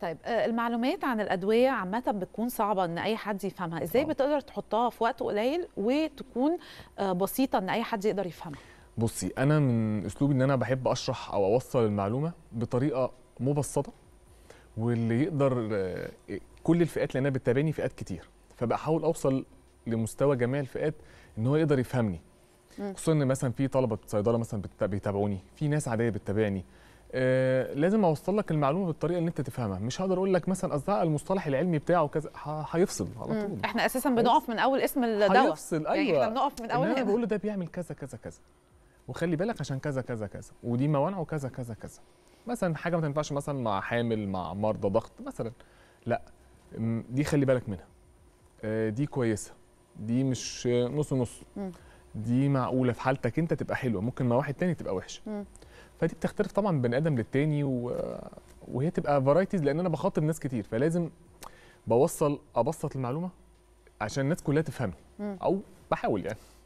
طيب آه، المعلومات عن الادويه عامه بتكون صعبه ان اي حد يفهمها ازاي آه. بتقدر تحطها في وقت قليل وتكون آه، بسيطه ان اي حد يقدر يفهمها بصي انا من اسلوبي ان انا بحب اشرح او اوصل المعلومه بطريقه مبسطه واللي يقدر كل الفئات لأنها بتتابعني فئات كتير فبحاول اوصل لمستوى جميع الفئات ان هو يقدر يفهمني خصوصا ان مثلا في طلبه صيدله مثلا بيتابعوني في ناس عاديه بتتابعني آه لازم اوصل لك المعلومه بالطريقه اللي انت تفهمها مش هقدر اقول لك مثلا اصدق المصطلح العلمي بتاعه كذا هيفصل على طول احنا اساسا بنقف من اول اسم الدواء هيفصل ايوه يعني احنا أيوة. بنقف من اول انا بقول له ده بيعمل كذا كذا كذا وخلي بالك عشان كذا كذا كذا ودي موانعه كذا كذا كذا مثلا حاجه ما تنفعش مثلا مع حامل مع مرضى ضغط مثلا لا دي خلي بالك منها آه، دي كويسه دي مش نص نص دي معقوله في حالتك انت تبقى حلوه ممكن مع واحد تاني تبقى وحشه فدي بتختلف طبعا بني ادم للتاني و... وهي تبقى فرايتيز لان انا بخاطب ناس كتير فلازم بوصل ابسط المعلومه عشان الناس كلها تفهمني او بحاول يعني